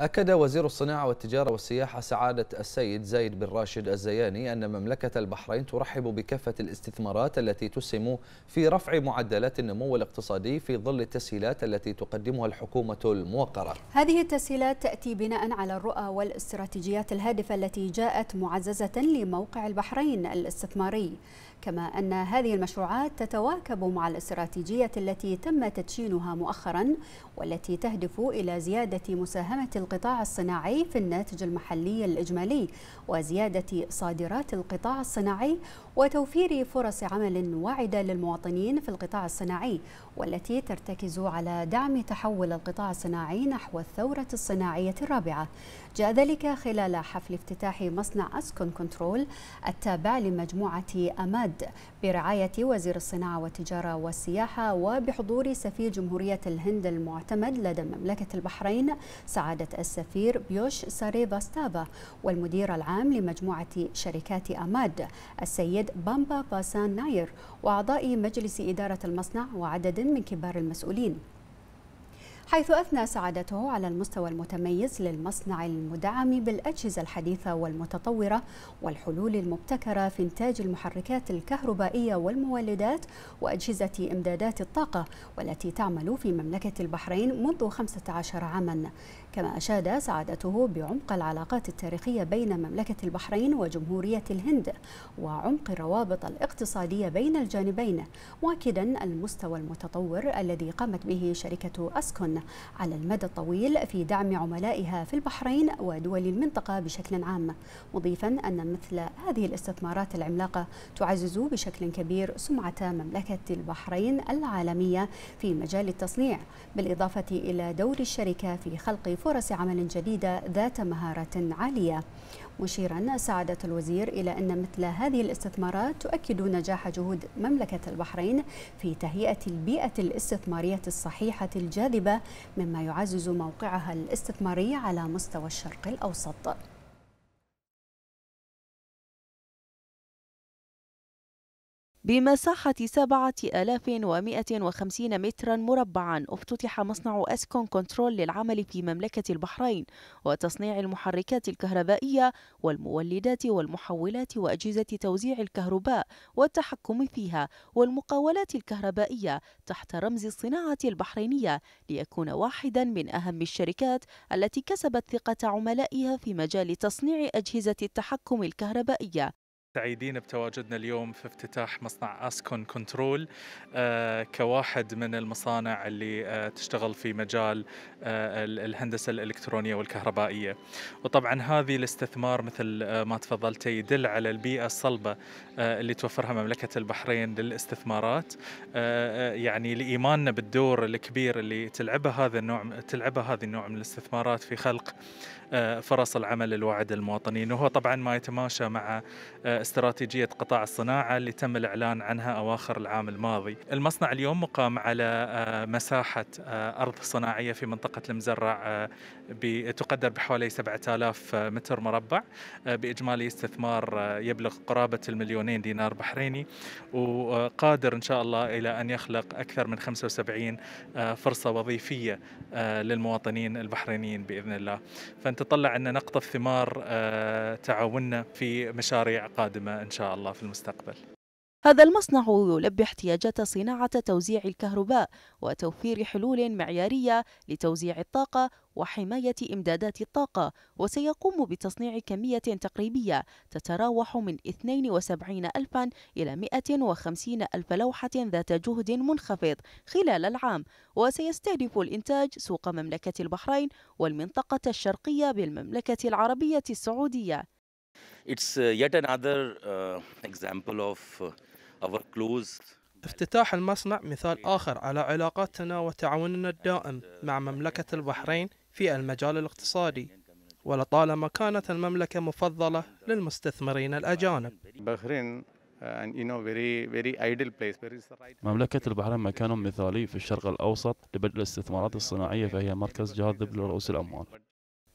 أكد وزير الصناعة والتجارة والسياحة سعادة السيد زايد بن راشد الزياني أن مملكة البحرين ترحب بكافة الاستثمارات التي تسهم في رفع معدلات النمو الاقتصادي في ظل التسهيلات التي تقدمها الحكومة الموقرة. هذه التسهيلات تأتي بناء على الرؤى والاستراتيجيات الهادفة التي جاءت معززة لموقع البحرين الاستثماري كما أن هذه المشروعات تتواكب مع الاستراتيجية التي تم تدشينها مؤخرا والتي تهدف إلى زيادة مساهمة القطاع الصناعي في الناتج المحلي الإجمالي وزيادة صادرات القطاع الصناعي وتوفير فرص عمل واعدة للمواطنين في القطاع الصناعي والتي ترتكز على دعم تحول القطاع الصناعي نحو الثورة الصناعية الرابعة جاء ذلك خلال حفل افتتاح مصنع أسكون كنترول التابع لمجموعة أماد البلد برعاية وزير الصناعة والتجارة والسياحة وبحضور سفير جمهورية الهند المعتمد لدى مملكة البحرين سعادة السفير بيوش ساريباستافا والمدير العام لمجموعة شركات أماد السيد بامبا باسان ناير وأعضاء مجلس إدارة المصنع وعدد من كبار المسؤولين حيث أثنى سعادته على المستوى المتميز للمصنع المدعم بالأجهزة الحديثة والمتطورة والحلول المبتكرة في إنتاج المحركات الكهربائية والمولدات وأجهزة إمدادات الطاقة والتي تعمل في مملكة البحرين منذ 15 عاما كما أشاد سعادته بعمق العلاقات التاريخية بين مملكة البحرين وجمهورية الهند وعمق الروابط الاقتصادية بين الجانبين مؤكدا المستوى المتطور الذي قامت به شركة أسكن لبنان على المدى الطويل في دعم عملائها في البحرين ودول المنطقة بشكل عام مضيفا أن مثل هذه الاستثمارات العملاقة تعزز بشكل كبير سمعة مملكة البحرين العالمية في مجال التصنيع بالإضافة إلى دور الشركة في خلق فرص عمل جديدة ذات مهارات عالية مشيرا سعادة الوزير إلى أن مثل هذه الاستثمارات تؤكد نجاح جهود مملكة البحرين في تهيئة البيئة الاستثمارية الصحيحة الجاذبة مما يعزز موقعها الاستثماري على مستوى الشرق الأوسط بمساحة 7150 مترا مربعا افتتح مصنع أسكون كنترول للعمل في مملكة البحرين وتصنيع المحركات الكهربائية والمولدات والمحولات وأجهزة توزيع الكهرباء والتحكم فيها والمقاولات الكهربائية تحت رمز الصناعة البحرينية ليكون واحدا من أهم الشركات التي كسبت ثقة عملائها في مجال تصنيع أجهزة التحكم الكهربائية سعيدين بتواجدنا اليوم في افتتاح مصنع اسكون كنترول آه، كواحد من المصانع اللي آه، تشتغل في مجال آه، الهندسه الالكترونيه والكهربائيه وطبعا هذه الاستثمار مثل ما تفضلتي يدل على البيئه الصلبه اللي توفرها مملكه البحرين للاستثمارات يعني لايماننا بالدور الكبير اللي تلعبه هذا النوع تلعبه هذه النوع من الاستثمارات في خلق فرص العمل الواعده للمواطنين وهو طبعا ما يتماشى مع استراتيجية قطاع الصناعة اللي تم الإعلان عنها أواخر العام الماضي المصنع اليوم مقام على آه، مساحة آه، أرض صناعية في منطقة المزرع آه، تقدر بحوالي 7000 متر مربع بإجمالي استثمار يبلغ قرابة المليونين دينار بحريني وقادر إن شاء الله إلى أن يخلق أكثر من 75 فرصة وظيفية للمواطنين البحرينيين بإذن الله فنتطلع أن نقطف ثمار تعاوننا في مشاريع قادمة القادمة إن شاء الله في المستقبل هذا المصنع يلبي احتياجات صناعة توزيع الكهرباء وتوفير حلول معيارية لتوزيع الطاقة وحماية إمدادات الطاقة وسيقوم بتصنيع كمية تقريبية تتراوح من 72 ألفا إلى 150 ألف لوحة ذات جهد منخفض خلال العام وسيستهدف الإنتاج سوق مملكة البحرين والمنطقة الشرقية بالمملكة العربية السعودية It's uh, yet another uh, example of uh, our close افتتاح المصنع مثال آخر على علاقاتنا وتعاوننا الدائم مع مملكة البحرين في المجال الاقتصادي ولطالما كانت المملكة مفضلة للمستثمرين الأجانب مملكة البحرين مكان مثالي في الشرق الأوسط لبدء الاستثمارات الصناعية فهي مركز جاذب لرؤوس الأموال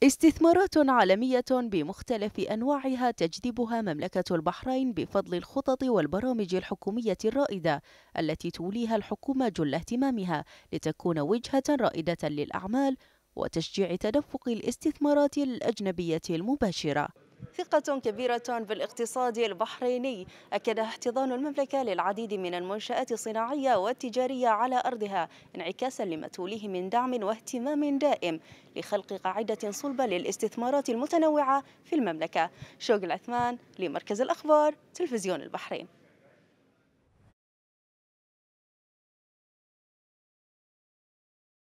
استثمارات عالمية بمختلف أنواعها تجذبها مملكة البحرين بفضل الخطط والبرامج الحكومية الرائدة التي توليها الحكومة جل اهتمامها لتكون وجهة رائدة للأعمال وتشجيع تدفق الاستثمارات الأجنبية المباشرة ثقة كبيرة بالاقتصاد البحريني أكد احتضان المملكة للعديد من المنشآت الصناعية والتجارية على أرضها انعكاسا لما توليه من دعم واهتمام دائم لخلق قاعدة صلبة للاستثمارات المتنوعة في المملكة شوق العثمان لمركز الأخبار تلفزيون البحرين